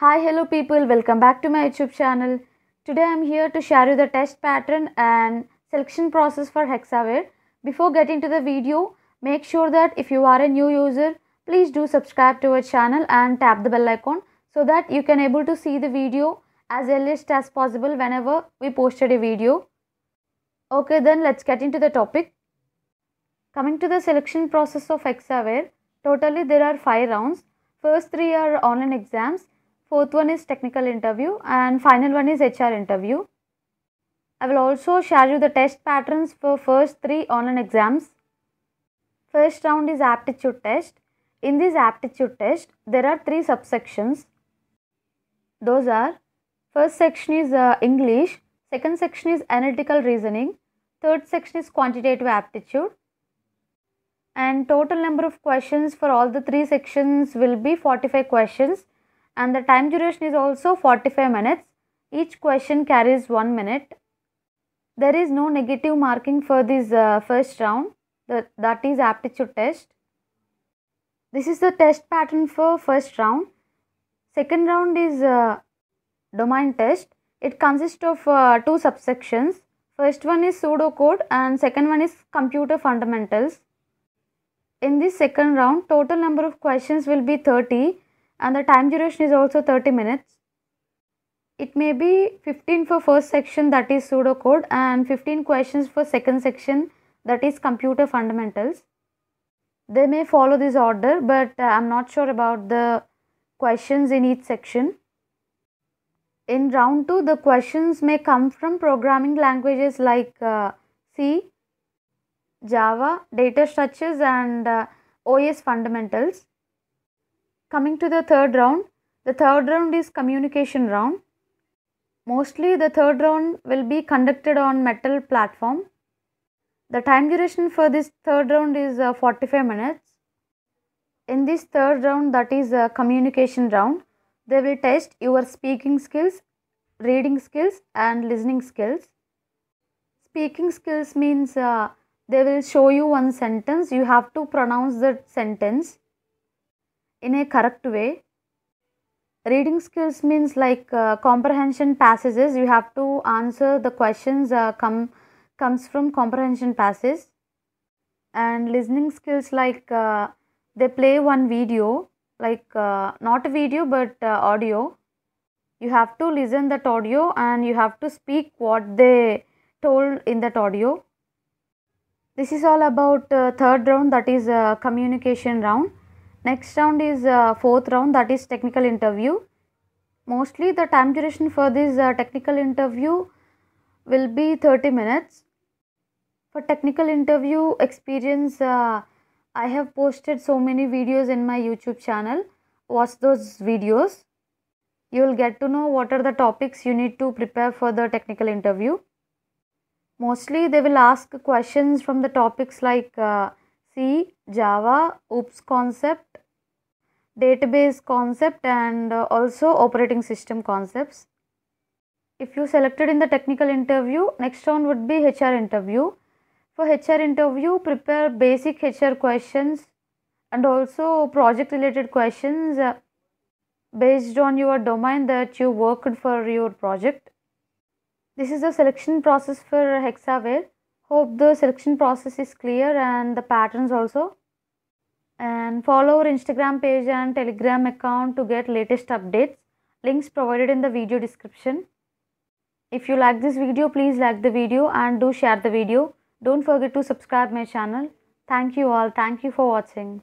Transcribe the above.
Hi hello people welcome back to my youtube channel today i'm here to share you the test pattern and selection process for hexaware before getting to the video make sure that if you are a new user please do subscribe to our channel and tap the bell icon so that you can able to see the video as earliest as possible whenever we posted a video okay then let's get into the topic coming to the selection process of hexaware totally there are five rounds first three are online exams Fourth one is technical interview and final one is HR interview. I will also share you the test patterns for first three online exams. First round is aptitude test. In this aptitude test, there are three subsections. Those are first section is uh, English, second section is analytical reasoning, third section is quantitative aptitude and total number of questions for all the three sections will be 45 questions and the time duration is also 45 minutes. Each question carries 1 minute. There is no negative marking for this uh, first round, the, that is aptitude test. This is the test pattern for first round. Second round is uh, domain test. It consists of uh, two subsections. First one is pseudocode and second one is computer fundamentals. In this second round, total number of questions will be 30 and the time duration is also 30 minutes. It may be 15 for first section that is pseudocode and 15 questions for second section that is computer fundamentals. They may follow this order but uh, I'm not sure about the questions in each section. In round 2 the questions may come from programming languages like uh, C, Java, data structures and uh, OS fundamentals. Coming to the third round, the third round is communication round. Mostly the third round will be conducted on metal platform. The time duration for this third round is uh, 45 minutes. In this third round that is a uh, communication round, they will test your speaking skills, reading skills and listening skills. Speaking skills means uh, they will show you one sentence, you have to pronounce the sentence in a correct way reading skills means like uh, comprehension passages you have to answer the questions uh, come comes from comprehension passages and listening skills like uh, they play one video like uh, not a video but uh, audio you have to listen that audio and you have to speak what they told in that audio this is all about uh, third round that is communication round Next round is uh, fourth round that is technical interview. Mostly the time duration for this uh, technical interview will be 30 minutes. For technical interview experience, uh, I have posted so many videos in my YouTube channel. Watch those videos. You will get to know what are the topics you need to prepare for the technical interview. Mostly they will ask questions from the topics like uh, Java OOPS concept, database concept and uh, also operating system concepts. If you selected in the technical interview, next round would be HR interview. For HR interview, prepare basic HR questions and also project related questions uh, based on your domain that you worked for your project. This is the selection process for Hexaware. Hope the selection process is clear and the patterns also. And follow our Instagram page and Telegram account to get latest updates. Links provided in the video description. If you like this video, please like the video and do share the video. Don't forget to subscribe my channel. Thank you all. Thank you for watching.